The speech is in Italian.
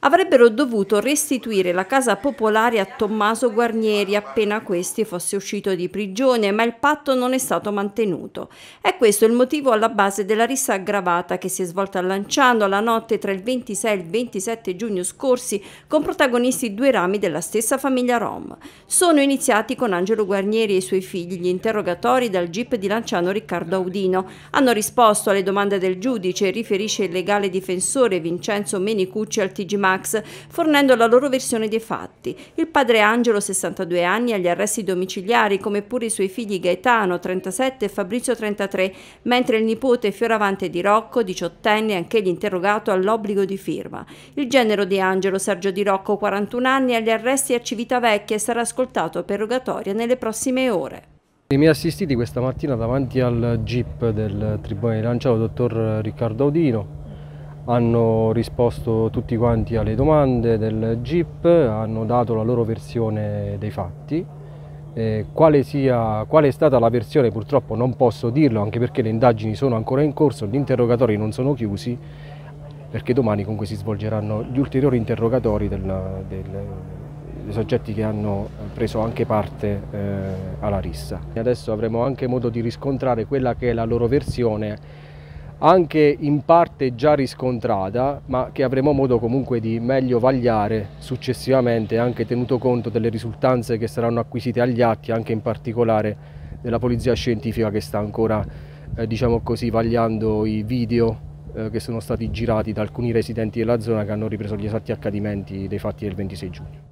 avrebbero dovuto restituire la casa popolare a Tommaso Guarnieri appena questi fosse uscito di prigione, ma il patto non è stato mantenuto. È questo il motivo alla base della rissa aggravata che si è svolta a Lanciano la notte tra il 26 e il 27 giugno scorsi con protagonisti due rami della stessa famiglia Rom. Sono iniziati con Angelo Guarnieri e i suoi figli gli interrogatori dal GIP di Lanciano Riccardo Audino. Hanno risposto alle domande del giudice, riferisce il legale difensore Vincenzo Menicucci al TG Max, fornendo la loro versione dei fatti. Il padre Angelo, 62 anni, agli arresti domiciliari, come pure i suoi figli Gaetano, 37 e Fabrizio, 33, mentre il nipote Fioravante di Rocco, 18enne, anch'egli interrogato all'obbligo di firma. Il genero di Angelo, Sergio Di Rocco, 41 anni, agli arresti a Civitavecchia e sarà ascoltato per rogatoria nelle prossime ore. I miei assistiti questa mattina davanti al GIP del Tribunale di Lancia, il dottor Riccardo Audino, hanno risposto tutti quanti alle domande del GIP, hanno dato la loro versione dei fatti. Eh, quale, sia, quale è stata la versione purtroppo non posso dirlo anche perché le indagini sono ancora in corso, gli interrogatori non sono chiusi perché domani comunque si svolgeranno gli ulteriori interrogatori del, del, dei soggetti che hanno preso anche parte eh, alla rissa. Adesso avremo anche modo di riscontrare quella che è la loro versione anche in parte già riscontrata, ma che avremo modo comunque di meglio vagliare successivamente, anche tenuto conto delle risultanze che saranno acquisite agli atti, anche in particolare della polizia scientifica che sta ancora, eh, diciamo così, vagliando i video eh, che sono stati girati da alcuni residenti della zona che hanno ripreso gli esatti accadimenti dei fatti del 26 giugno.